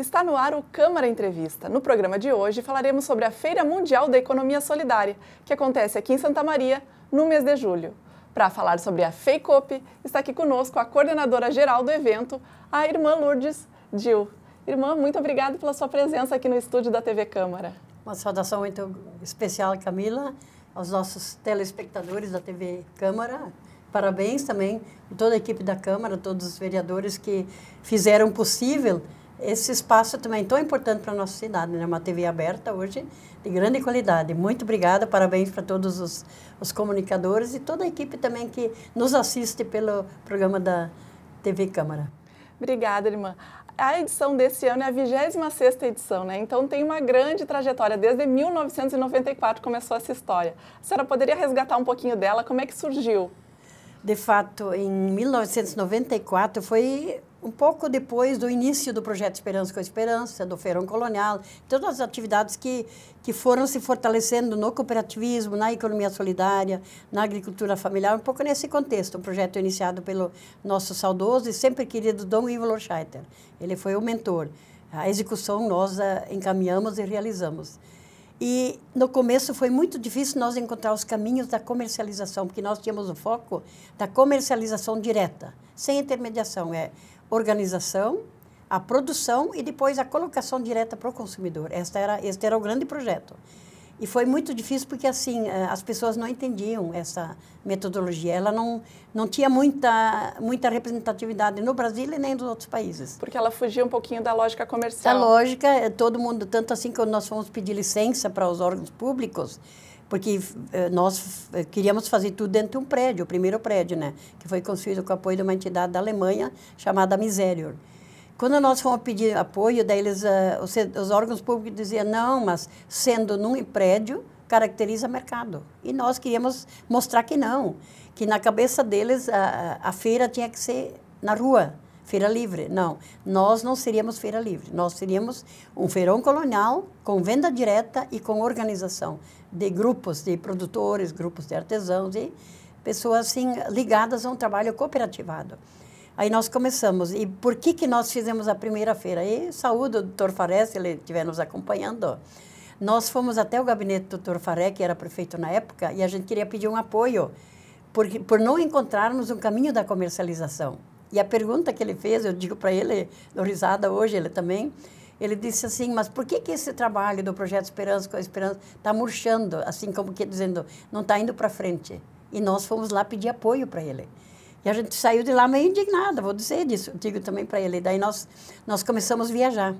Está no ar o Câmara Entrevista. No programa de hoje falaremos sobre a Feira Mundial da Economia Solidária, que acontece aqui em Santa Maria no mês de julho. Para falar sobre a FEICOP, está aqui conosco a coordenadora geral do evento, a irmã Lourdes Dil. Irmã, muito obrigada pela sua presença aqui no estúdio da TV Câmara. Uma saudação muito especial, Camila, aos nossos telespectadores da TV Câmara. Parabéns também a toda a equipe da Câmara, todos os vereadores que fizeram possível esse espaço também é tão importante para a nossa cidade, né? É uma TV aberta hoje de grande qualidade. Muito obrigada, parabéns para todos os, os comunicadores e toda a equipe também que nos assiste pelo programa da TV Câmara. Obrigada, irmã a edição desse ano é a 26 edição, né? Então tem uma grande trajetória. Desde 1994 começou essa história. A senhora poderia resgatar um pouquinho dela? Como é que surgiu? De fato, em 1994 foi um pouco depois do início do projeto Esperança com Esperança, do Feirão Colonial, todas as atividades que, que foram se fortalecendo no cooperativismo, na economia solidária, na agricultura familiar, um pouco nesse contexto. Um projeto é iniciado pelo nosso saudoso e sempre querido Dom Ivo Lorscheiter. Ele foi o mentor. A execução nós encaminhamos e realizamos. E no começo foi muito difícil nós encontrar os caminhos da comercialização, porque nós tínhamos o foco da comercialização direta, sem intermediação. É organização, a produção e depois a colocação direta para o consumidor. Esta era, este era o grande projeto. E foi muito difícil porque assim eh, as pessoas não entendiam essa metodologia. Ela não não tinha muita muita representatividade no Brasil e nem nos outros países. Porque ela fugia um pouquinho da lógica comercial. Da lógica, eh, todo mundo tanto assim que nós fomos pedir licença para os órgãos públicos porque eh, nós eh, queríamos fazer tudo dentro de um prédio, o primeiro prédio, né? Que foi construído com o apoio de uma entidade da Alemanha chamada Miserior. Quando nós fomos pedir apoio, daí eles, uh, os, órgãos públicos diziam, não, mas sendo num prédio, caracteriza mercado. E nós queríamos mostrar que não, que na cabeça deles a, a feira tinha que ser na rua feira livre. Não, nós não seríamos feira livre. Nós seríamos um feirão colonial com venda direta e com organização de grupos de produtores, grupos de artesãos e pessoas assim ligadas a um trabalho cooperativado. Aí nós começamos. E por que que nós fizemos a primeira feira? E saúde o doutor Faré, se ele estiver nos acompanhando. Nós fomos até o gabinete do doutor Faré, que era prefeito na época, e a gente queria pedir um apoio porque por não encontrarmos um caminho da comercialização. E a pergunta que ele fez, eu digo para ele, no risada hoje, ele também, ele disse assim, mas por que que esse trabalho do Projeto Esperança com a Esperança está murchando, assim como que dizendo, não está indo para frente? E nós fomos lá pedir apoio para ele. E a gente saiu de lá meio indignada, vou dizer disso, digo também para ele. Daí nós, nós começamos a viajar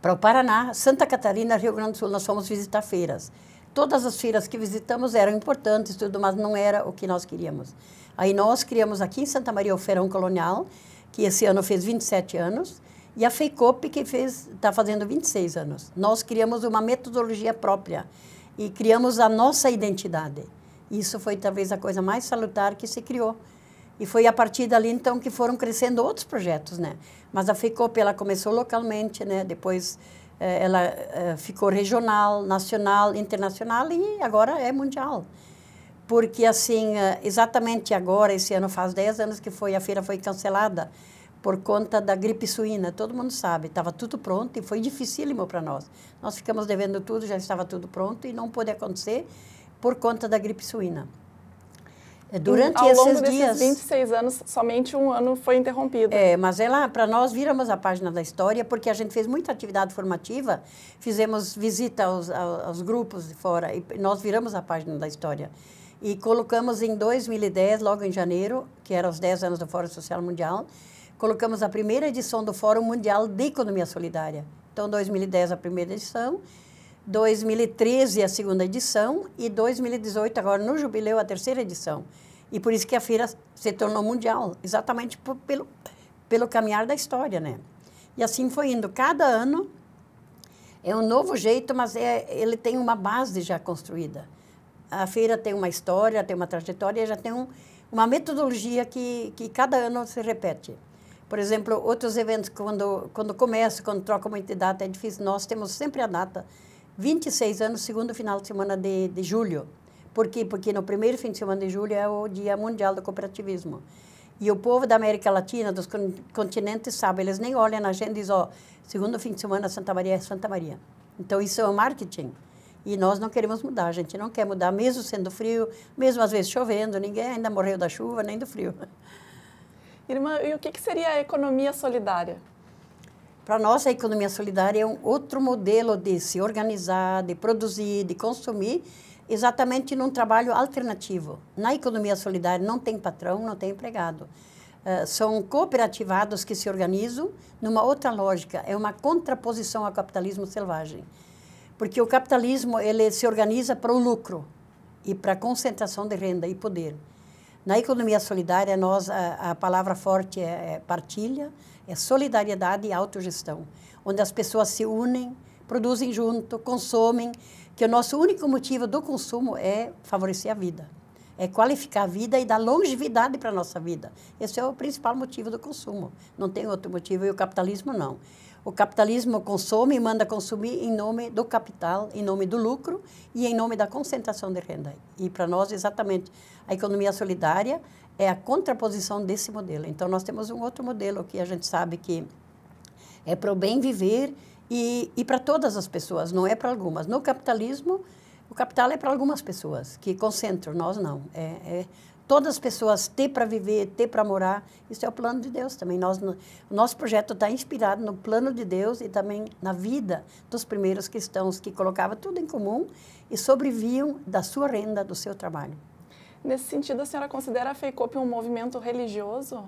para o Paraná, Santa Catarina, Rio Grande do Sul, nós fomos visitar feiras. Todas as feiras que visitamos eram importantes, tudo, mas não era o que nós queríamos. Aí nós criamos aqui em Santa Maria o Ferão Colonial, que esse ano fez 27 anos, e a FEICOP, que está fazendo 26 anos. Nós criamos uma metodologia própria e criamos a nossa identidade. Isso foi talvez a coisa mais salutar que se criou. E foi a partir dali, então, que foram crescendo outros projetos, né? Mas a Feicop ela começou localmente, né? Depois eh, ela eh, ficou regional, nacional, internacional e agora é mundial porque assim, eh, exatamente agora, esse ano faz 10 anos que foi a feira foi cancelada por conta da gripe suína, todo mundo sabe, estava tudo pronto e foi dificílimo para nós. Nós ficamos devendo tudo, já estava tudo pronto e não pôde acontecer por conta da gripe suína. Eh, durante ao esses longo dias. Desses 26 anos, somente um ano foi interrompido. É, mas ela, é para nós, viramos a página da história, porque a gente fez muita atividade formativa, fizemos visita aos, aos grupos de fora, e nós viramos a página da história. E colocamos em 2010, logo em janeiro, que era os 10 anos do Fórum Social Mundial, colocamos a primeira edição do Fórum Mundial de Economia Solidária. Então, 2010 a primeira edição, 2013 a segunda edição e 2018 agora no jubileu a terceira edição. E por isso que a feira se tornou mundial, exatamente por, pelo pelo caminhar da história, né? E assim foi indo. Cada ano é um novo jeito, mas é, ele tem uma base já construída a feira tem uma história, tem uma trajetória, já tem um, uma metodologia que, que cada ano se repete. Por exemplo, outros eventos, quando, quando começa, quando troca muito data, é difícil. Nós temos sempre a data, 26 anos, segundo final de semana de, de julho. Por quê? Porque no primeiro fim de semana de julho é o Dia Mundial do Cooperativismo. E o povo da América Latina, dos continentes, sabe, eles nem olham na agenda e dizem, ó, oh, segundo fim de semana, Santa Maria é Santa Maria. Então, isso é o marketing. E nós não queremos mudar, a gente não quer mudar, mesmo sendo frio, mesmo às vezes chovendo, ninguém ainda morreu da chuva nem do frio. Irmã, e o que, que seria a economia solidária? Para nós, a economia solidária é um outro modelo de se organizar, de produzir, de consumir, exatamente num trabalho alternativo. Na economia solidária não tem patrão, não tem empregado. Uh, são cooperativados que se organizam numa outra lógica, é uma contraposição ao capitalismo selvagem. Porque o capitalismo ele se organiza para o lucro e para a concentração de renda e poder. Na economia solidária, nós a, a palavra forte é, é partilha, é solidariedade e autogestão, onde as pessoas se unem, produzem junto, consomem, que o nosso único motivo do consumo é favorecer a vida, é qualificar a vida e dar longevidade para a nossa vida. Esse é o principal motivo do consumo. Não tem outro motivo e o capitalismo não. O capitalismo consome e manda consumir em nome do capital, em nome do lucro e em nome da concentração de renda. E para nós, exatamente, a economia solidária é a contraposição desse modelo. Então, nós temos um outro modelo que a gente sabe que é para o bem viver e, e para todas as pessoas, não é para algumas. No capitalismo, o capital é para algumas pessoas que concentram, nós não. É, é todas as pessoas ter para viver, ter para morar. Isso é o plano de Deus também. Nós, o nosso projeto está inspirado no plano de Deus e também na vida dos primeiros cristãos que colocavam tudo em comum e sobreviam da sua renda, do seu trabalho. Nesse sentido, a senhora considera a FECOP um movimento religioso?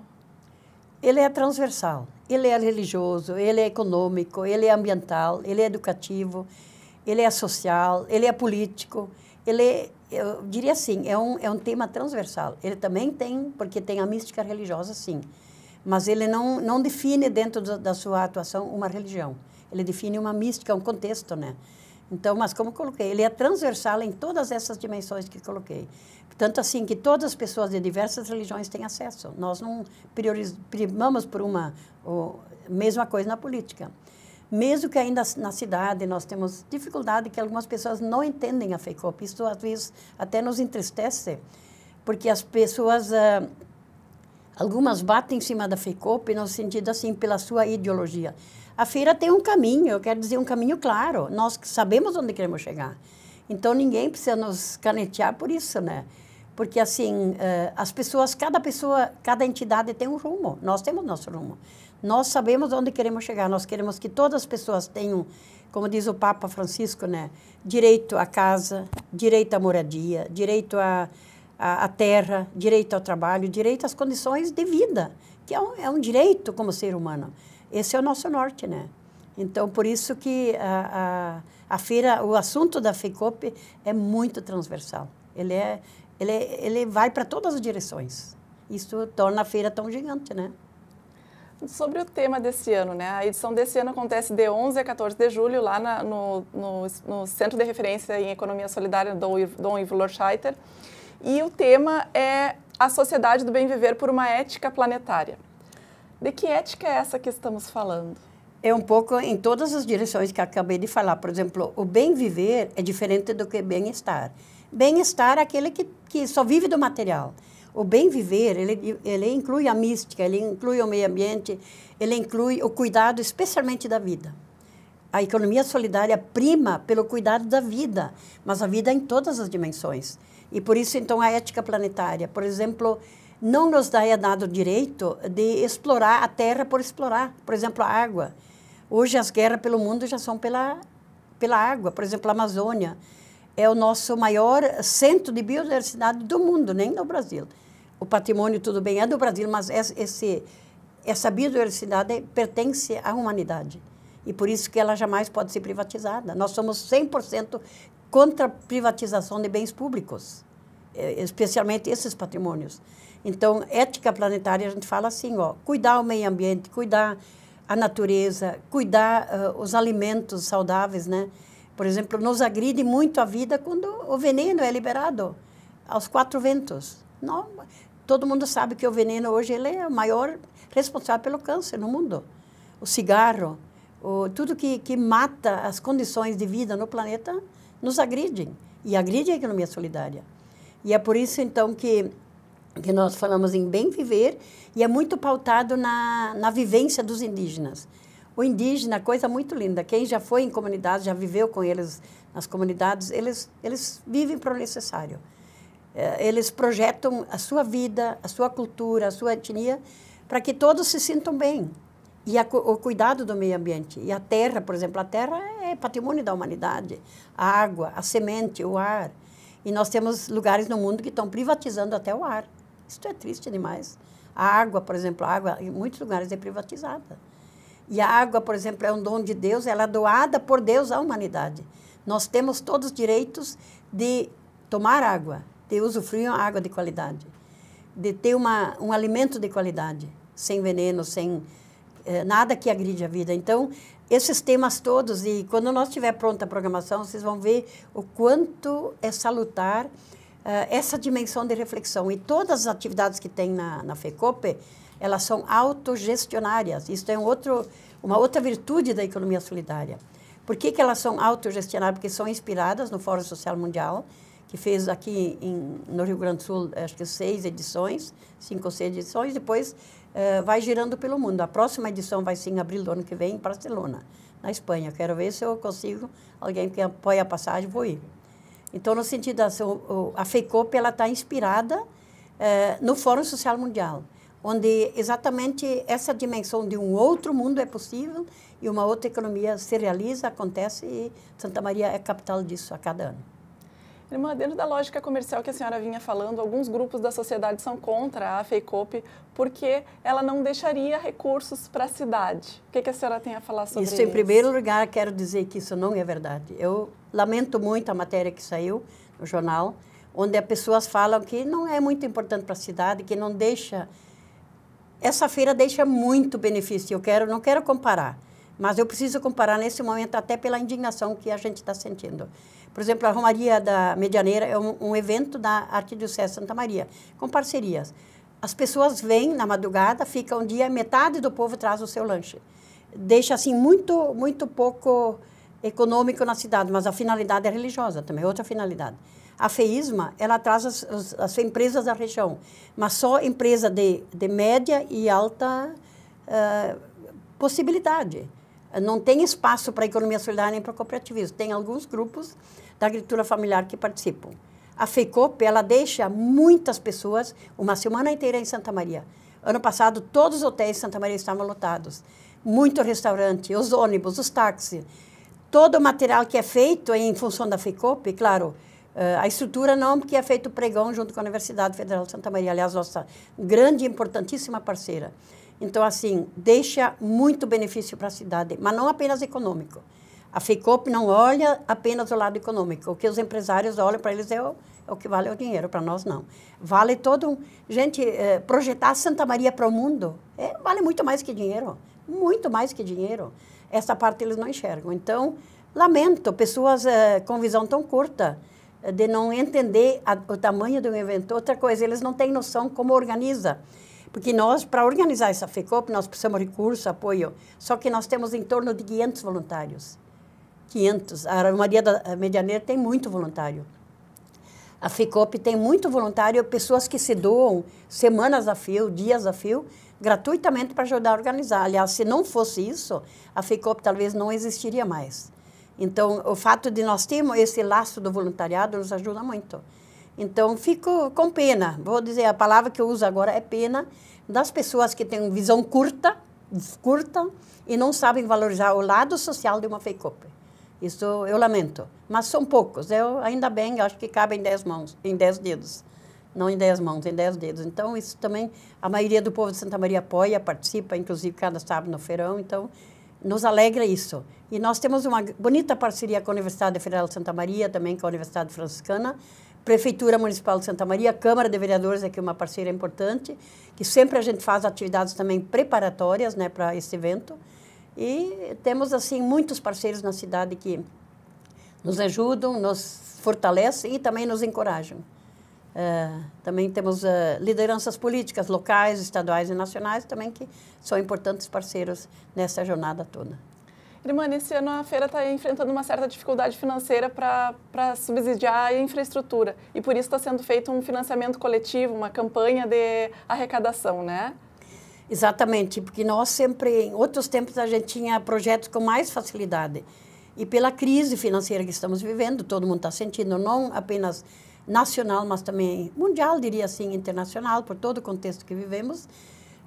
Ele é transversal. Ele é religioso, ele é econômico, ele é ambiental, ele é educativo, ele é social, ele é político, ele é eu diria assim, é um, é um tema transversal. Ele também tem, porque tem a mística religiosa, sim. Mas ele não, não define dentro do, da sua atuação uma religião. Ele define uma mística, um contexto, né? Então, mas como coloquei, ele é transversal em todas essas dimensões que coloquei. Tanto assim que todas as pessoas de diversas religiões têm acesso. Nós não primamos por uma ou, mesma coisa na política mesmo que ainda na cidade nós temos dificuldade que algumas pessoas não entendem a FECOP. Isso às vezes até nos entristece, porque as pessoas, ah, algumas batem em cima da FECOP no sentido assim, pela sua ideologia. A feira tem um caminho, eu quero dizer um caminho claro, nós sabemos onde queremos chegar. Então ninguém precisa nos canetear por isso, né? Porque assim, ah, as pessoas, cada pessoa, cada entidade tem um rumo, nós temos nosso rumo. Nós sabemos onde queremos chegar. Nós queremos que todas as pessoas tenham, como diz o Papa Francisco, né, direito à casa, direito à moradia, direito à, à, à terra, direito ao trabalho, direito às condições de vida, que é um, é um direito como ser humano. Esse é o nosso norte, né? Então, por isso que a, a, a, feira, o assunto da FECOP é muito transversal. Ele, é, ele, é, ele vai para todas as direções. Isso torna a feira tão gigante, né? sobre o tema desse ano, né? A edição desse ano acontece de 11 a 14 de julho, lá na, no, no, no, Centro de Referência em Economia Solidária do Dom Ivo Lorscheiter. E o tema é a sociedade do bem viver por uma ética planetária. De que ética é essa que estamos falando? É um pouco em todas as direções que acabei de falar. Por exemplo, o bem viver é diferente do que bem-estar. Bem-estar é aquele que, que só vive do material. O bem viver, ele, ele inclui a mística, ele inclui o meio ambiente, ele inclui o cuidado, especialmente da vida. A economia solidária prima pelo cuidado da vida, mas a vida é em todas as dimensões. E por isso, então, a ética planetária, por exemplo, não nos dá é dado o direito de explorar a terra por explorar, por exemplo, a água. Hoje as guerras pelo mundo já são pela pela água, por exemplo, a Amazônia é o nosso maior centro de biodiversidade do mundo, nem no Brasil o patrimônio, tudo bem, é do Brasil, mas esse, é essa biodiversidade pertence à humanidade. E por isso que ela jamais pode ser privatizada. Nós somos 100% contra a privatização de bens públicos, eh, especialmente esses patrimônios. Então, ética planetária, a gente fala assim, ó, cuidar o meio ambiente, cuidar a natureza, cuidar uh, os alimentos saudáveis, né? Por exemplo, nos agride muito a vida quando o veneno é liberado aos quatro ventos. Não, Todo mundo sabe que o veneno hoje ele é o maior responsável pelo câncer no mundo. O cigarro, o, tudo que, que mata as condições de vida no planeta nos agride e agride a economia solidária. E é por isso então que que nós falamos em bem viver e é muito pautado na, na vivência dos indígenas. O indígena, coisa muito linda, quem já foi em comunidades, já viveu com eles nas comunidades, eles, eles vivem para o necessário. Eh, eles projetam a sua vida, a sua cultura, a sua etnia, para que todos se sintam bem. E a, o cuidado do meio ambiente. E a terra, por exemplo, a terra é patrimônio da humanidade. A água, a semente, o ar. E nós temos lugares no mundo que estão privatizando até o ar. Isso é triste demais. A água, por exemplo, a água em muitos lugares é privatizada. E a água, por exemplo, é um dom de Deus, ela é doada por Deus à humanidade. Nós temos todos os direitos de tomar água, de usufruir uma água de qualidade, de ter uma, um alimento de qualidade, sem veneno, sem eh, nada que agride a vida. Então, esses temas todos, e quando nós tiver pronta a programação, vocês vão ver o quanto é salutar uh, essa dimensão de reflexão. E todas as atividades que tem na, na FECOPE, elas são autogestionárias. Isso é um outro, uma outra virtude da economia solidária. Por que, que elas são autogestionárias? Porque são inspiradas no Fórum Social Mundial, que fez aqui em, no Rio Grande do Sul, acho que seis edições, cinco ou seis edições, depois uh, vai girando pelo mundo. A próxima edição vai ser em abril do ano que vem, em Barcelona, na Espanha. Quero ver se eu consigo alguém que apoie a passagem, vou ir. Então, no sentido assim, a FECOP, ela está inspirada uh, no Fórum Social Mundial, onde exatamente essa dimensão de um outro mundo é possível e uma outra economia se realiza, acontece, e Santa Maria é capital disso a cada ano. Irmã, dentro da lógica comercial que a senhora vinha falando, alguns grupos da sociedade são contra a FEICOP porque ela não deixaria recursos para a cidade. O que, que, a senhora tem a falar sobre isso? Isso, em primeiro lugar, quero dizer que isso não é verdade. Eu lamento muito a matéria que saiu no jornal, onde as pessoas falam que não é muito importante para a cidade, que não deixa... Essa feira deixa muito benefício. Eu quero, não quero comparar, mas eu preciso comparar nesse momento até pela indignação que a gente está sentindo. Por exemplo, a Romaria da Medianeira é um, um evento da Arquidiocese Santa Maria, com parcerias. As pessoas vêm na madrugada, ficam um dia, metade do povo traz o seu lanche. Deixa, assim, muito, muito pouco econômico na cidade, mas a finalidade é religiosa também, é outra finalidade. A feísma, ela traz as, as, as empresas da região, mas só empresa de, de média e alta uh, possibilidade não tem espaço para economia solidária nem para cooperativismo. Tem alguns grupos da agricultura familiar que participam. A FECOP, ela deixa muitas pessoas uma semana inteira em Santa Maria. Ano passado, todos os hotéis de Santa Maria estavam lotados. Muito restaurante, os ônibus, os táxis. Todo o material que é feito em função da FECOP, claro, eh, a estrutura não, porque é feito pregão junto com a Universidade Federal de Santa Maria, aliás, nossa grande e importantíssima parceira. Então, assim, deixa muito benefício para a cidade, mas não apenas econômico. A FICOP não olha apenas o lado econômico. O que os empresários olham para eles é o, é o, que vale o dinheiro, para nós não. Vale todo um... Gente, eh, projetar Santa Maria para o mundo é, vale muito mais que dinheiro. Muito mais que dinheiro. Essa parte eles não enxergam. Então, lamento pessoas eh, com visão tão curta eh, de não entender a, o tamanho do evento. Outra coisa, eles não têm noção como organiza. Porque nós, para organizar essa FECOP, nós precisamos de recurso, apoio. Só que nós temos em torno de 500 voluntários. 500. A Maria da Medianeira tem muito voluntário. A FECOP tem muito voluntário, pessoas que se doam semanas a fio, dias a fio, gratuitamente para ajudar a organizar. Aliás, se não fosse isso, a FECOP talvez não existiria mais. Então, o fato de nós termos esse laço do voluntariado nos ajuda muito. Então, fico com pena. Vou dizer, a palavra que eu uso agora é pena das pessoas que têm visão curta, curta e não sabem valorizar o lado social de uma FECOP. Isso eu lamento. Mas são poucos. Eu, ainda bem, eu acho que cabem em dez mãos, em dez dedos. Não em dez mãos, em dez dedos. Então, isso também, a maioria do povo de Santa Maria apoia, participa, inclusive cada sábado no feirão. Então, nos alegra isso. E nós temos uma bonita parceria com a Universidade Federal de Santa Maria, também com a Universidade Franciscana, Prefeitura Municipal de Santa Maria, Câmara de Vereadores, aqui uma parceira importante, que sempre a gente faz atividades também preparatórias né, para esse evento. E temos, assim, muitos parceiros na cidade que nos ajudam, nos fortalecem e também nos encorajam. Uh, também temos uh, lideranças políticas locais, estaduais e nacionais também que são importantes parceiros nessa jornada toda. Brimane, esse ano a feira está enfrentando uma certa dificuldade financeira para subsidiar a infraestrutura e por isso está sendo feito um financiamento coletivo, uma campanha de arrecadação, né? Exatamente, porque nós sempre, em outros tempos, a gente tinha projetos com mais facilidade. E pela crise financeira que estamos vivendo, todo mundo está sentindo, não apenas nacional, mas também mundial, diria assim, internacional, por todo o contexto que vivemos,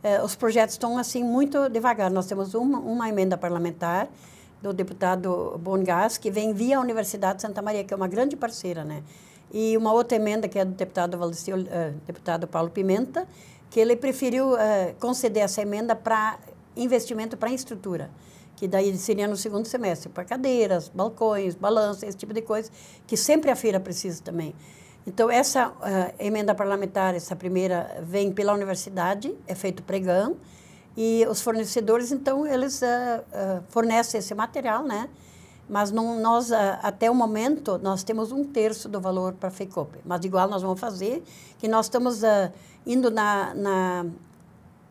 eh, os projetos estão assim muito devagar. Nós temos uma, uma emenda parlamentar do deputado Bongás, que vem via a Universidade de Santa Maria, que é uma grande parceira, né? E uma outra emenda que é do deputado, Valdecio, eh, deputado Paulo Pimenta, que ele preferiu eh, conceder essa emenda para investimento para estrutura que daí seria no segundo semestre, para cadeiras, balcões, balanças esse tipo de coisa, que sempre a feira precisa também. Então, essa uh, emenda parlamentar, essa primeira, vem pela universidade, é feito pregão, e os fornecedores, então, eles uh, uh, fornecem esse material, né? Mas não, nós, até o momento, nós temos um terço do valor para a FECOP. Mas, igual, nós vamos fazer, que nós estamos indo na, na,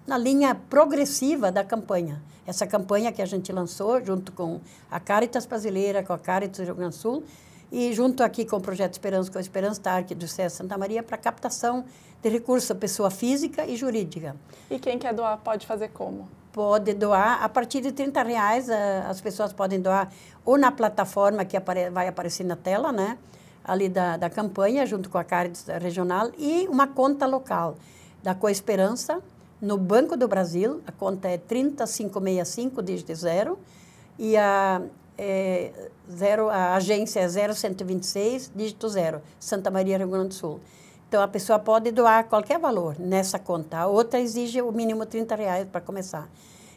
na linha progressiva da campanha. Essa campanha que a gente lançou, junto com a Caritas Brasileira, com a Caritas do Rio Grande do Sul, e junto aqui com o Projeto Esperança com a Esperança da do SES Santa Maria para captação de recursos à pessoa física e jurídica. E quem quer doar pode fazer como? Pode doar a partir de 30 reais, as pessoas podem doar ou na plataforma que vai aparecer na tela, né? ali da, da campanha, junto com a Caritas Regional, e uma conta local da Coesperança, no Banco do Brasil, a conta é 30565, dígito zero, e a, é, zero, a agência é 0126, dígito zero, Santa Maria, Rio Grande do Sul. Então, a pessoa pode doar qualquer valor nessa conta. A outra exige o mínimo 30 reais para começar.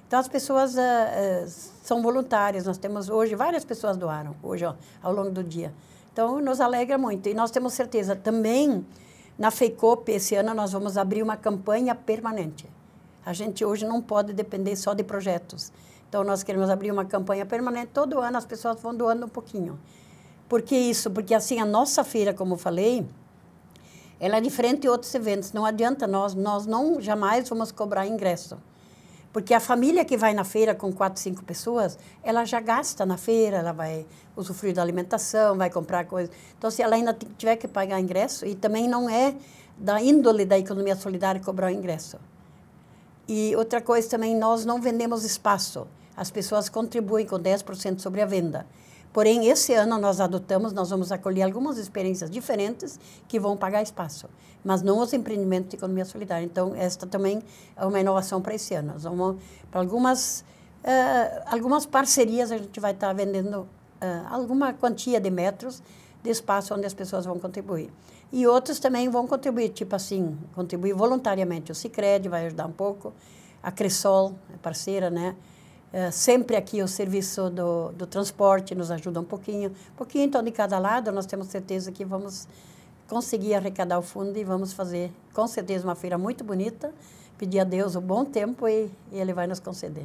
Então, as pessoas uh, uh, são voluntárias. Nós temos hoje, várias pessoas doaram, hoje, ó, ao longo do dia. Então, nos alegra muito. E nós temos certeza também, na FECOP, esse ano, nós vamos abrir uma campanha permanente. A gente hoje não pode depender só de projetos. Então, nós queremos abrir uma campanha permanente. Todo ano as pessoas vão doando um pouquinho. Por que isso? Porque, assim, a nossa feira, como eu falei, ela é diferente de outros eventos. Não adianta nós, nós não jamais vamos cobrar ingresso. Porque a família que vai na feira com quatro, cinco pessoas, ela já gasta na feira, ela vai usufruir da alimentação, vai comprar coisas. Então, se ela ainda tiver que pagar ingresso, e também não é da índole da economia solidária cobrar o ingresso. E outra coisa também, nós não vendemos espaço. As pessoas contribuem com 10% sobre a venda. Porém, esse ano nós adotamos, nós vamos acolher algumas experiências diferentes que vão pagar espaço, mas não os empreendimentos de economia solidária. Então, esta também é uma inovação para esse ano. Nós vamos para algumas uh, algumas parcerias a gente vai estar vendendo uh, alguma quantia de metros de espaço onde as pessoas vão contribuir. E outros também vão contribuir, tipo assim, contribuir voluntariamente. O Cicred vai ajudar um pouco, a Cressol é parceira, né? Eh, sempre aqui o serviço do, do transporte nos ajuda um pouquinho. Um pouquinho, então, de cada lado, nós temos certeza que vamos conseguir arrecadar o fundo e vamos fazer, com certeza, uma feira muito bonita. Pedir a Deus um bom tempo e, e Ele vai nos conceder.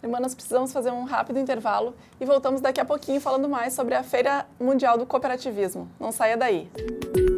Irmã, nós precisamos fazer um rápido intervalo e voltamos daqui a pouquinho falando mais sobre a Feira Mundial do Cooperativismo. Não saia daí. Música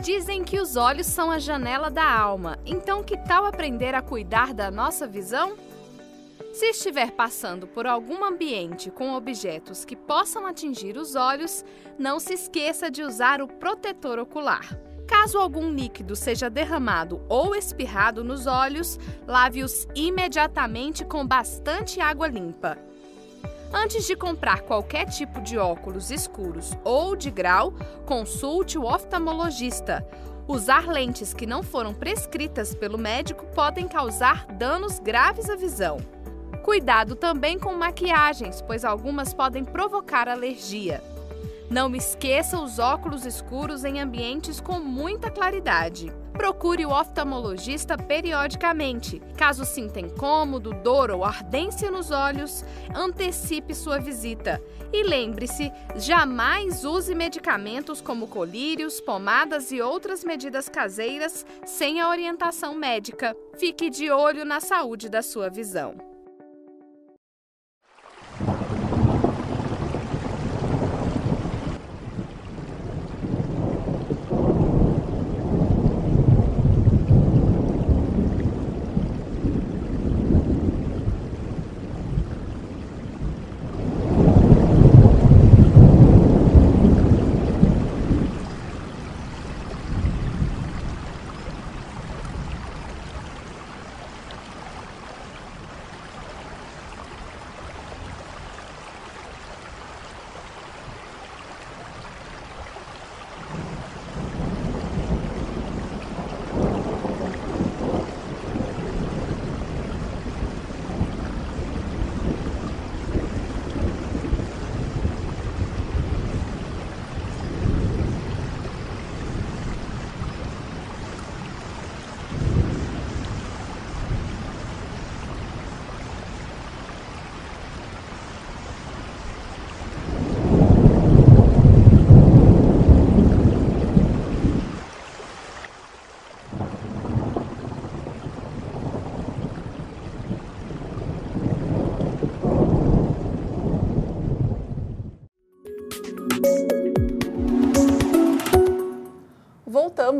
Dizem que os olhos são a janela da alma, então que tal aprender a cuidar da nossa visão? Se estiver passando por algum ambiente com objetos que possam atingir os olhos, não se esqueça de usar o protetor ocular. Caso algum líquido seja derramado ou espirrado nos olhos, lave-os imediatamente com bastante água limpa. Antes de comprar qualquer tipo de óculos escuros ou de grau, consulte o oftalmologista. Usar lentes que não foram prescritas pelo médico podem causar danos graves à visão. Cuidado também com maquiagens, pois algumas podem provocar alergia. Não esqueça os óculos escuros em ambientes com muita claridade. Procure o oftalmologista periodicamente. Caso sinta incômodo, dor ou ardência nos olhos, antecipe sua visita. E lembre-se, jamais use medicamentos como colírios, pomadas e outras medidas caseiras sem a orientação médica. Fique de olho na saúde da sua visão.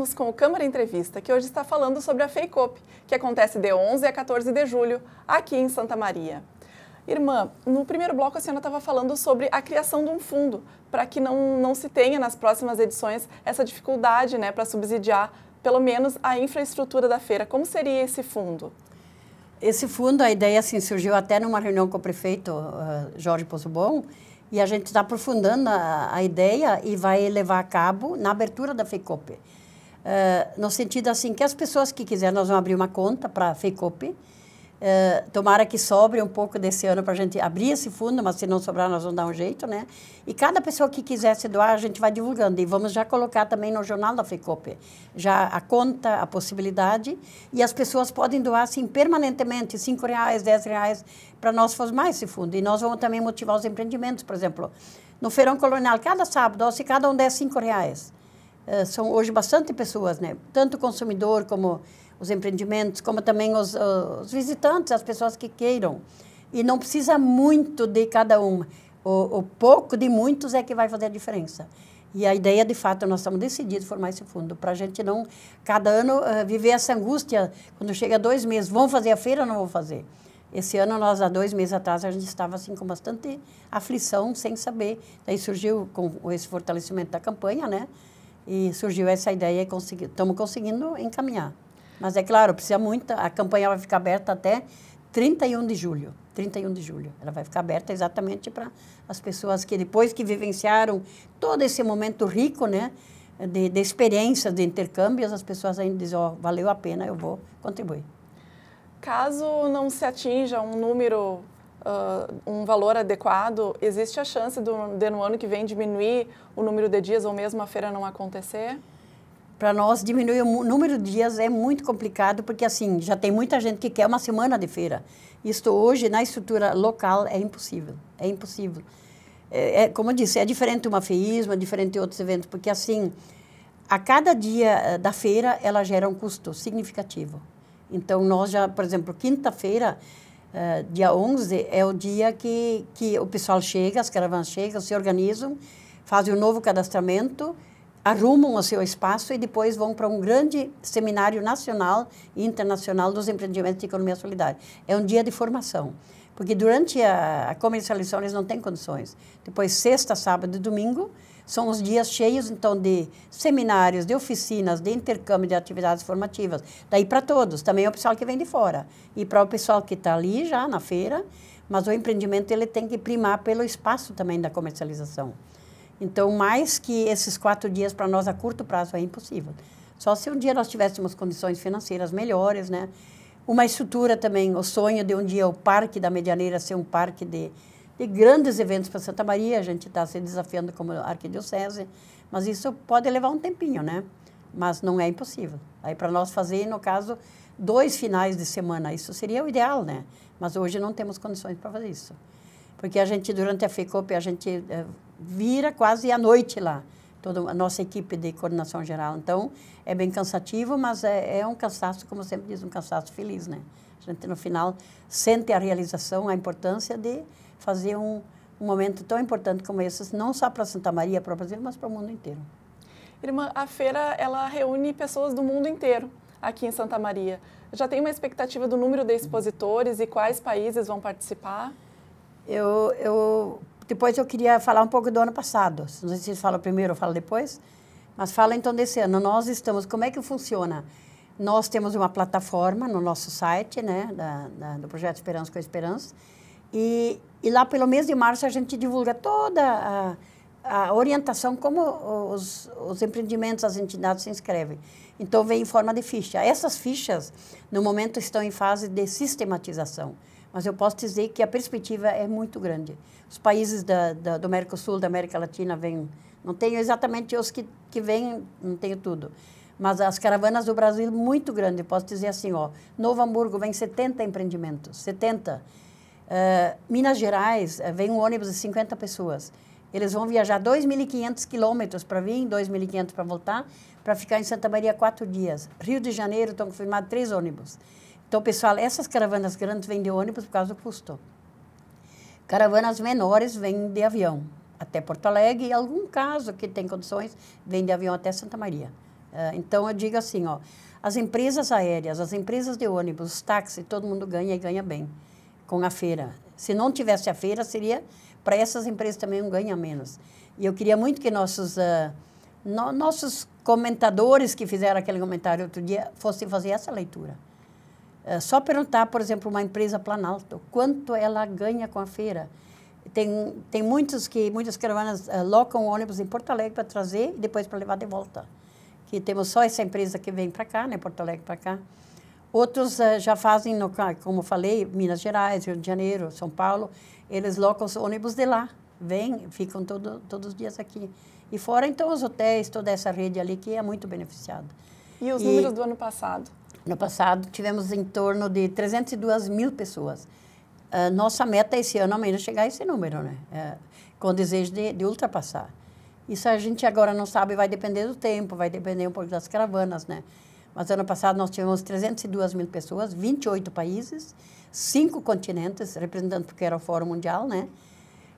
estamos com o Câmara Entrevista, que hoje está falando sobre a FEICOP, que acontece de 11 a 14 de julho, aqui em Santa Maria. Irmã, no primeiro bloco a senhora estava falando sobre a criação de um fundo, para que não, não se tenha nas próximas edições essa dificuldade né, para subsidiar pelo menos a infraestrutura da feira. Como seria esse fundo? Esse fundo, a ideia assim, surgiu até numa reunião com o prefeito uh, Jorge Bom, e a gente está aprofundando a, a, ideia e vai levar a cabo na abertura da FECOP. Uh, no sentido assim, que as pessoas que quiserem, nós vamos abrir uma conta para a FECOP. Uh, ah, tomara que sobre um pouco desse ano para a gente abrir esse fundo, mas se não sobrar, nós vamos dar um jeito, né? E cada pessoa que quiser se doar, a gente vai divulgando. E vamos já colocar também no jornal da FECOP já a conta, a possibilidade. E as pessoas podem doar, assim, permanentemente, 5 reais, 10 reais, para nós formar esse fundo. E nós vamos também motivar os empreendimentos, por exemplo, no Feirão Colonial, cada sábado, se cada um der 5 reais eh, são hoje bastante pessoas, né? Tanto o consumidor como os empreendimentos, como também os, os visitantes, as pessoas que queiram. E não precisa muito de cada uma. O, o, pouco de muitos é que vai fazer a diferença. E a ideia, de fato, nós estamos decididos a formar esse fundo, para a gente não, cada ano, eh, viver essa angústia, quando chega dois meses, vão fazer a feira ou não vão fazer? Esse ano, nós, há dois meses atrás, a gente estava assim com bastante aflição, sem saber. Daí surgiu, com esse fortalecimento da campanha, né? E surgiu essa ideia e consegui, estamos conseguindo encaminhar. Mas é claro, precisa muito. A campanha vai ficar aberta até 31 de julho. 31 de julho. Ela vai ficar aberta exatamente para as pessoas que depois que vivenciaram todo esse momento rico, né? De, de experiências, de intercâmbios, as pessoas ainda dizem, ó, oh, valeu a pena, eu vou contribuir. Caso não se atinja um número uh, um valor adequado, existe a chance do, de no ano que vem diminuir o número de dias ou mesmo a feira não acontecer? Para nós, diminuir o número de dias é muito complicado, porque assim, já tem muita gente que quer uma semana de feira. Isto hoje, na estrutura local, é impossível. É impossível. É, é, como eu disse, é diferente uma feísmo, é diferente de outros eventos, porque assim, a cada dia eh, da feira, ela gera um custo significativo. Então, nós já, por exemplo, quinta-feira, Uh, dia 11 é o dia que, que o pessoal chega, as caravanas chegam, se organizam, fazem um novo cadastramento, arrumam o seu espaço e depois vão para um grande seminário nacional e internacional dos empreendimentos de economia solidária. É um dia de formação, porque durante a, a comercialização eles não têm condições. Depois, sexta, sábado e domingo, são os dias cheios, então, de seminários, de oficinas, de intercâmbio de atividades formativas. Daí para todos, também é o pessoal que vem de fora. E para o pessoal que está ali já na feira, mas o empreendimento ele tem que primar pelo espaço também da comercialização. Então, mais que esses quatro dias, para nós, a curto prazo, é impossível. Só se um dia nós tivéssemos condições financeiras melhores, né? Uma estrutura também, o sonho de um dia o Parque da Medianeira ser um parque de de grandes eventos para Santa Maria, a gente está se desafiando como arquidiocese, mas isso pode levar um tempinho, né? Mas não é impossível. Aí para nós fazer, no caso, dois finais de semana, isso seria o ideal, né? Mas hoje não temos condições para fazer isso. Porque a gente, durante a FECOP, a gente é, vira quase à noite lá, toda a nossa equipe de coordenação geral. Então, é bem cansativo, mas é, é um cansaço, como sempre diz, um cansaço feliz, né? A gente, no final, sente a realização, a importância de fazer um, um momento tão importante como esse, não só para Santa Maria, para o Brasil, mas para o mundo inteiro. Irmã, a feira ela reúne pessoas do mundo inteiro aqui em Santa Maria. Já tem uma expectativa do número de expositores e quais países vão participar? Eu, eu depois eu queria falar um pouco do ano passado. Não sei se fala primeiro ou fala depois, mas fala então desse ano. Nós estamos, como é que funciona? Nós temos uma plataforma no nosso site, né, da, da, do projeto Esperança com a Esperança e, e lá pelo mês de março a gente divulga toda a, a orientação, como os, os empreendimentos, as entidades se inscrevem. Então, vem em forma de ficha. Essas fichas, no momento, estão em fase de sistematização. Mas eu posso dizer que a perspectiva é muito grande. Os países da, da, do Mercosul, da América Latina, vêm. Não tenho exatamente os que, que vêm, não tenho tudo. Mas as caravanas do Brasil, muito grande. Posso dizer assim: ó, Novo Hamburgo vem 70 empreendimentos, 70. Uh, Minas Gerais, uh, vem um ônibus de 50 pessoas. Eles vão viajar 2.500 quilômetros para vir, 2.500 para voltar, para ficar em Santa Maria quatro dias. Rio de Janeiro estão confirmados três ônibus. Então, pessoal, essas caravanas grandes vêm de ônibus por causa do custo. Caravanas menores vêm de avião até Porto Alegre e, algum caso que tem condições, vêm de avião até Santa Maria. Uh, então, eu digo assim, ó, as empresas aéreas, as empresas de ônibus, táxi, todo mundo ganha e ganha bem com a feira. Se não tivesse a feira, seria para essas empresas também um ganha menos. E eu queria muito que nossos uh, no, nossos comentadores que fizeram aquele comentário outro dia fossem fazer essa leitura. Ah, só perguntar, por exemplo, uma empresa Planalto, quanto ela ganha com a feira? Tem tem muitos que muitas caravanas uh, locam ônibus em Porto Alegre para trazer e depois para levar de volta. Que temos só essa empresa que vem para cá, né, Porto Alegre para cá. Outros uh, já fazem, no, como falei, Minas Gerais, Rio de Janeiro, São Paulo, eles locam os ônibus de lá, vêm, ficam todo, todos os dias aqui. E fora, então, os hotéis, toda essa rede ali que é muito beneficiada. E os e, números do ano passado? No passado, tivemos em torno de 302 mil pessoas. Uh, nossa meta esse ano menos, é chegar a esse número, né? Uh, com desejo de, de ultrapassar. Isso a gente agora não sabe, vai depender do tempo, vai depender um pouco das caravanas, né? Mas ano passado nós tivemos 302 mil pessoas, 28 países, cinco continentes, representando porque era o Fórum Mundial, né?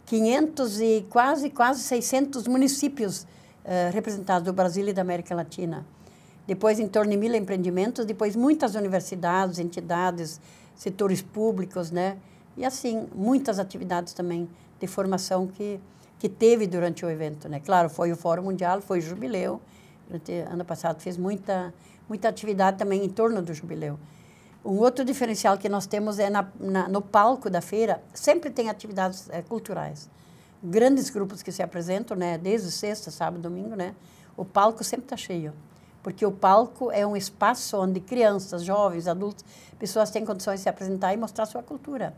500 e quase, quase 600 municípios uh, representados do Brasil e da América Latina. Depois, em torno de mil empreendimentos, depois muitas universidades, entidades, setores públicos, né? E assim, muitas atividades também de formação que, que teve durante o evento, né? Claro, foi o Fórum Mundial, foi o Jubileu, ano passado fiz muita, muita atividade também em torno do jubileu. Um outro diferencial que nós temos é na, na, no palco da feira, sempre tem atividades é, culturais. Grandes grupos que se apresentam, né, desde sexta, sábado, domingo, né, o palco sempre está cheio. Porque o palco é um espaço onde crianças, jovens, adultos, pessoas têm condições de se apresentar e mostrar sua cultura.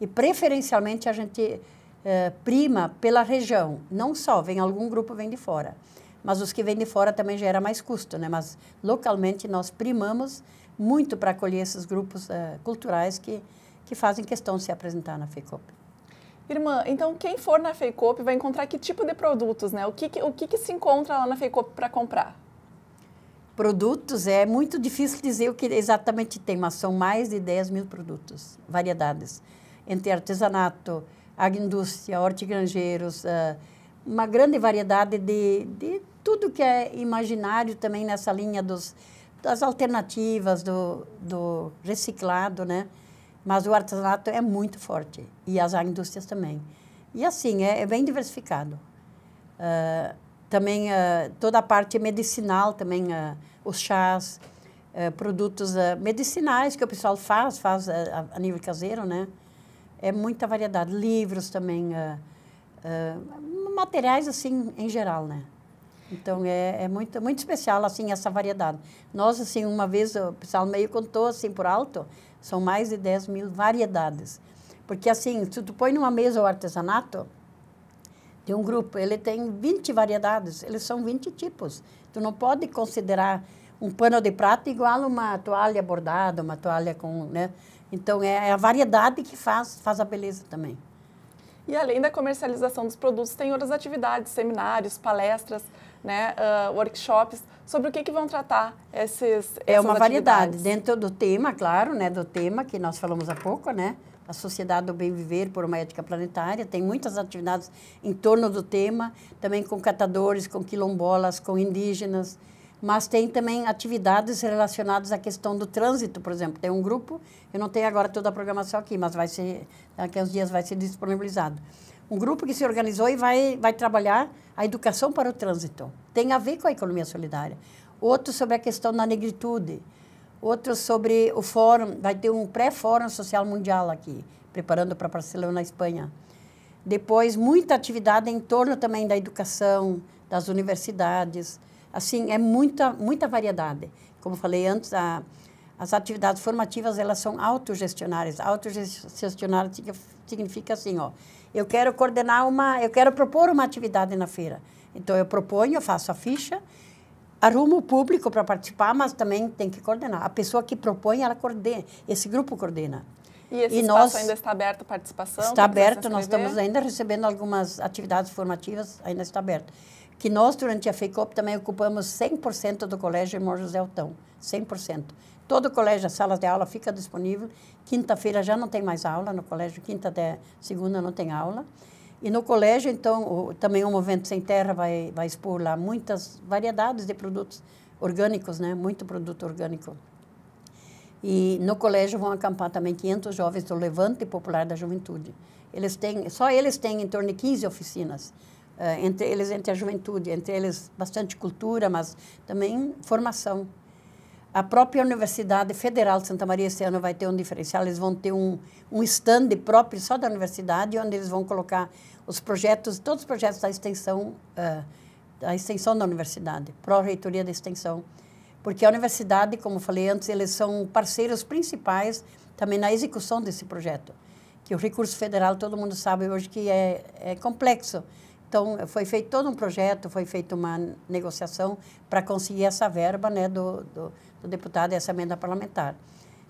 E preferencialmente a gente eh, prima pela região, não só, vem algum grupo, vem de fora mas os que vêm de fora também gera mais custo, né? Mas localmente nós primamos muito para acolher esses grupos uh, culturais que, que fazem questão de se apresentar na FECOP. Irmã, então quem for na FECOP vai encontrar que tipo de produtos, né? O que, que o que, que se encontra lá na FECOP para comprar? Produtos, é muito difícil dizer o que exatamente tem, mas são mais de 10 mil produtos, variedades. Entre artesanato, agroindústria, hortigranjeiros, uh, uma grande variedade de, de tudo que é imaginário também nessa linha dos, das alternativas, do, do reciclado, né? Mas o artesanato é muito forte e as indústrias também. E assim, é, é bem diversificado. Uh, também uh, toda a parte medicinal, também uh, os chás, produtos medicinais que o pessoal faz, faz a, nível caseiro, né? É muita variedade. Livros também, materiais assim em geral, né? Então, é, é muito, muito especial, assim, essa variedade. Nós, assim, uma vez, o pessoal meio contou, assim, por alto, são mais de 10 mil variedades. Porque, assim, se tu põe numa mesa o artesanato de um grupo, ele tem 20 variedades, eles são 20 tipos. Tu não pode considerar um pano de prata igual uma toalha bordada, uma toalha com, né? Então, é, é a variedade que faz, faz a beleza também. E além da comercialização dos produtos, tem outras atividades, seminários, palestras né, uh, workshops sobre o que, que vão tratar esses É uma variedade, dentro do tema, claro, né, do tema que nós falamos há pouco, né, a Sociedade do Bem Viver por uma Ética Planetária, tem muitas atividades em torno do tema, também com catadores, com quilombolas, com indígenas, mas tem também atividades relacionadas à questão do trânsito, por exemplo. Tem um grupo, eu não tenho agora toda a programação aqui, mas vai ser, daqui a uns dias vai ser disponibilizado. Um grupo que se organizou e vai, vai trabalhar a educação para o trânsito. Tem a ver com a economia solidária. Outro sobre a questão da negritude. Outro sobre o fórum, vai ter um pré-fórum social mundial aqui, preparando para Barcelona, Espanha. Depois, muita atividade em torno também da educação, das universidades, assim, é muita, muita variedade. Como falei antes, a, as atividades formativas, elas são autogestionárias. autogestionárias significa assim, ó, eu quero coordenar uma, eu quero propor uma atividade na feira. Então, eu proponho, eu faço a ficha, arrumo o público para participar, mas também tem que coordenar. A pessoa que propõe, ela coordena, esse grupo coordena. E esse e nós, ainda está aberto à participação? Está aberto, nós estamos ainda recebendo algumas atividades formativas, ainda está aberto que nós, durante a FECOP, também ocupamos 100% do colégio Irmão José Altão, 100%. Todo o colégio, a sala de aula fica disponível. Quinta-feira já não tem mais aula no colégio, quinta até segunda não tem aula. E no colégio, então, o, também o Movimento Sem Terra vai, vai expor lá muitas variedades de produtos orgânicos, né? Muito produto orgânico. E no colégio vão acampar também 500 jovens do Levante Popular da Juventude. Eles têm, só eles têm em torno de 15 oficinas uh, entre eles entre a juventude, entre eles bastante cultura, mas também formação. A própria Universidade Federal de Santa Maria esse ano vai ter um diferencial, eles vão ter um, um stand próprio só da universidade, onde eles vão colocar os projetos, todos os projetos da extensão, uh, da extensão da universidade, pró-reitoria da extensão. Porque a universidade, como falei antes, eles são parceiros principais também na execução desse projeto. Que o recurso federal, todo mundo sabe hoje que é, é complexo então, foi feito todo um projeto, foi feita uma negociação para conseguir essa verba né, do, do, do deputado, essa emenda parlamentar.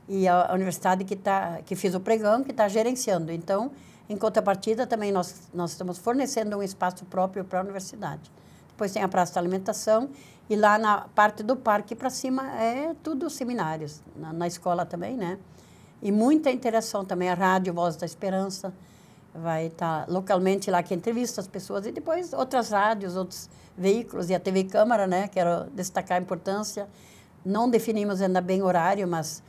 E a, a universidade que, tá, que fez o pregão, que está gerenciando. Então, em contrapartida, também nós, nós estamos fornecendo um espaço próprio para a universidade. Depois tem a praça da alimentação e lá na parte do parque para cima é tudo seminários, na, na escola também, né? E muita interação também, a rádio Voz da Esperança, vai estar tá localmente lá que entrevista as pessoas e depois outras rádios, outros veículos e a TV Câmara, né? Quero destacar a importância. Não definimos ainda bem horário, mas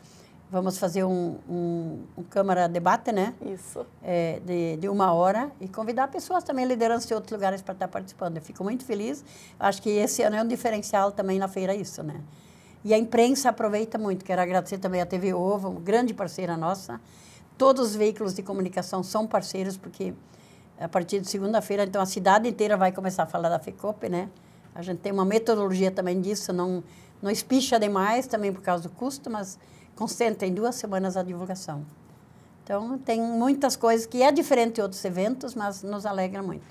vamos fazer um, um, um Câmara Debate, né? Isso. É, de, de, uma hora e convidar pessoas também, lideranças de outros lugares para estar tá participando. Eu fico muito feliz. Acho que esse ano é um diferencial também na feira isso, né? E a imprensa aproveita muito. Quero agradecer também a TV Ovo, grande parceira nossa Todos os veículos de comunicação são parceiros, porque a partir de segunda-feira, então a cidade inteira vai começar a falar da FECOP, né? A gente tem uma metodologia também disso, não, não espicha demais também por causa do custo, mas concentra em duas semanas a divulgação. Então, tem muitas coisas que é diferente de outros eventos, mas nos alegra muito.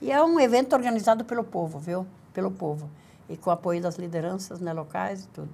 E é um evento organizado pelo povo, viu? Pelo povo. E com o apoio das lideranças né, locais e tudo.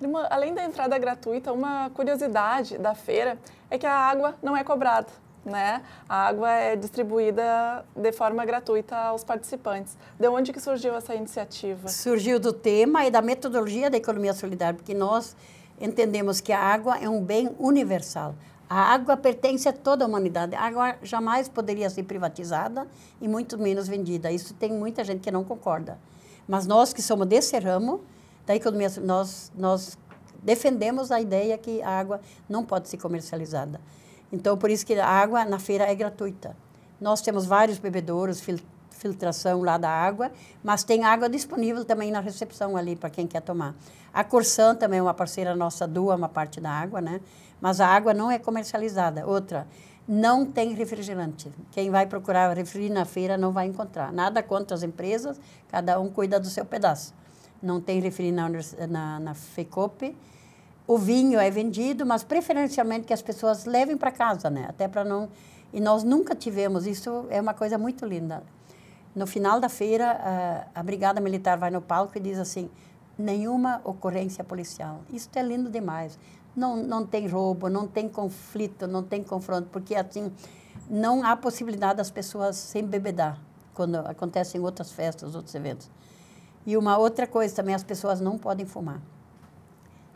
Irmã, além da entrada gratuita, uma curiosidade da feira é que a água não é cobrada. Né? A água é distribuída de forma gratuita aos participantes. De onde que surgiu essa iniciativa? Surgiu do tema e da metodologia da economia solidária, porque nós entendemos que a água é um bem universal. A água pertence a toda a humanidade. A água jamais poderia ser privatizada e muito menos vendida. Isso tem muita gente que não concorda. Mas nós que somos desse ramo da economia, nós, nós defendemos a ideia que a água não pode ser comercializada. Então, por isso que a água na feira é gratuita. Nós temos vários bebedouros, fil filtração lá da água, mas tem água disponível também na recepção ali para quem quer tomar. A Corsã também é uma parceira nossa, doa é uma parte da água, né? Mas a água não é comercializada. Outra, não tem refrigerante. Quem vai procurar refri na feira não vai encontrar. Nada contra as empresas, cada um cuida do seu pedaço não tem refri na, na, na FECOP. O vinho é vendido, mas preferencialmente que as pessoas levem para casa, né? Até para não. E nós nunca tivemos, isso é uma coisa muito linda. No final da feira, a, a Brigada Militar vai no palco e diz assim: nenhuma ocorrência policial. Isso é lindo demais. Não, não tem roubo, não tem conflito, não tem confronto, porque assim não há possibilidade das pessoas se bebedar quando acontecem outras festas, outros eventos. E uma outra coisa também, as pessoas não podem fumar.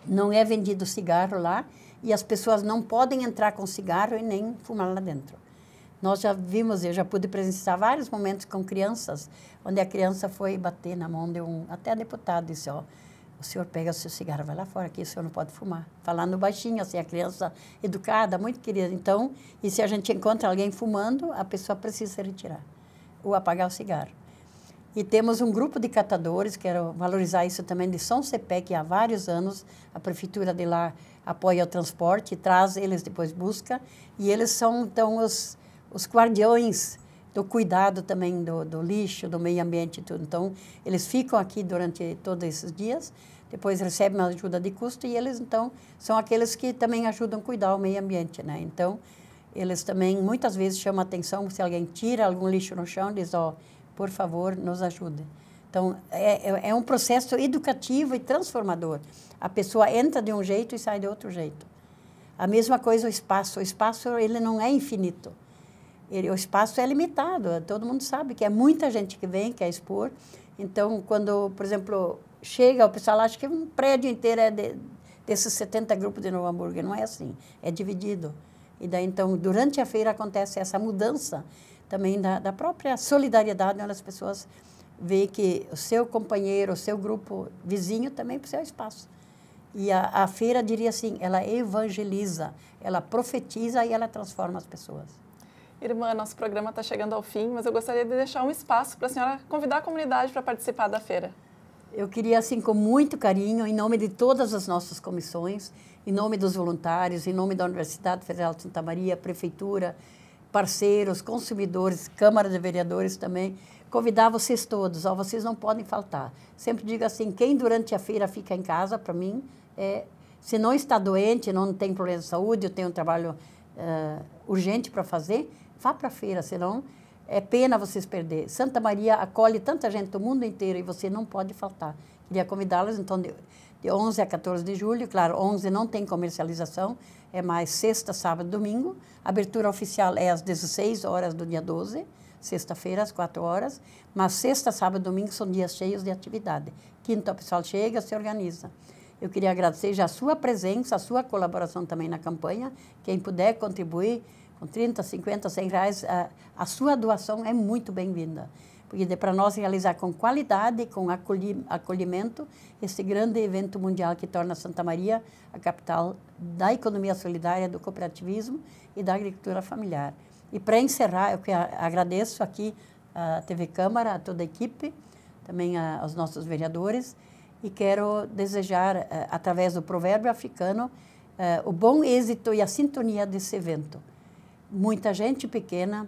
Não é vendido cigarro lá e as pessoas não podem entrar com cigarro e nem fumar lá dentro. Nós já vimos, eu já pude presenciar vários momentos com crianças, onde a criança foi bater na mão de um, até deputado, disse, ó, o senhor pega o seu cigarro, vai lá fora, que o senhor não pode fumar. Falando baixinho, assim, a criança educada, muito querida. Então, e se a gente encontra alguém fumando, a pessoa precisa se retirar ou apagar o cigarro. E temos um grupo de catadores, quero valorizar isso também, de São Cepé, que há vários anos a prefeitura de lá apoia o transporte, traz eles, depois busca. E eles são, então, os, os guardiões do cuidado também do, do lixo, do meio ambiente e tudo. Então, eles ficam aqui durante todos esses dias, depois recebem uma ajuda de custo e eles, então, são aqueles que também ajudam a cuidar o meio ambiente, né? Então, eles também, muitas vezes, chamam a atenção se alguém tira algum lixo no chão, diz, ó... Oh, por favor, nos ajude. Então, é, é, é um processo educativo e transformador. A pessoa entra de um jeito e sai de outro jeito. A mesma coisa o espaço. O espaço ele não é infinito. Ele, o espaço é limitado. Todo mundo sabe que é muita gente que vem, quer expor. Então, quando, por exemplo, chega, o pessoal acha que um prédio inteiro é de, desses 70 grupos de Novo Hamburgo. Não é assim. É dividido. E daí, então, durante a feira acontece essa mudança também da, da própria solidariedade, onde né, as pessoas veem que o seu companheiro, o seu grupo vizinho também precisa de espaço. E a, a, feira, diria assim, ela evangeliza, ela profetiza e ela transforma as pessoas. Irmã, nosso programa está chegando ao fim, mas eu gostaria de deixar um espaço para a senhora convidar a comunidade para participar da feira. Eu queria, assim, com muito carinho, em nome de todas as nossas comissões, em nome dos voluntários, em nome da Universidade Federal de Santa Maria, Prefeitura, parceiros, consumidores, Câmara de Vereadores também, convidar vocês todos, ó, vocês não podem faltar. Sempre digo assim, quem durante a feira fica em casa, para mim, é, se não está doente, não tem problema de saúde, eu tenho um trabalho uh, urgente para fazer, vá para a feira, senão é pena vocês perder. Santa Maria acolhe tanta gente do mundo inteiro e você não pode faltar. Queria convidá-los, então, de, de 11 a 14 de julho, claro, 11 não tem comercialização, é mais sexta, sábado, domingo. A abertura oficial é às 16 horas do dia 12, sexta-feira, às 4 horas. Mas sexta, sábado, domingo são dias cheios de atividade. Quinta, o pessoal chega, se organiza. Eu queria agradecer já a sua presença, a sua colaboração também na campanha. Quem puder contribuir com 30, 50, 100 reais, a, a sua doação é muito bem-vinda porque para nós realizar com qualidade, com acolhimento, esse grande evento mundial que torna Santa Maria a capital da economia solidária, do cooperativismo e da agricultura familiar. E para encerrar, eu agradeço aqui à TV Câmara, a toda a equipe, também aos nossos vereadores, e quero desejar, eh, através do provérbio africano, eh, o bom êxito e a sintonia desse evento. Muita gente pequena,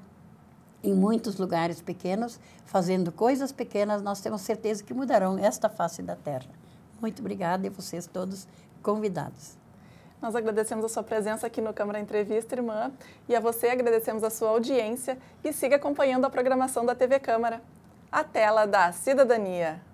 em muitos lugares pequenos, fazendo coisas pequenas, nós temos certeza que mudarão esta face da terra. Muito obrigada e vocês todos convidados. Nós agradecemos a sua presença aqui no Câmara Entrevista, irmã, e a você agradecemos a sua audiência e siga acompanhando a programação da TV Câmara. A tela da cidadania.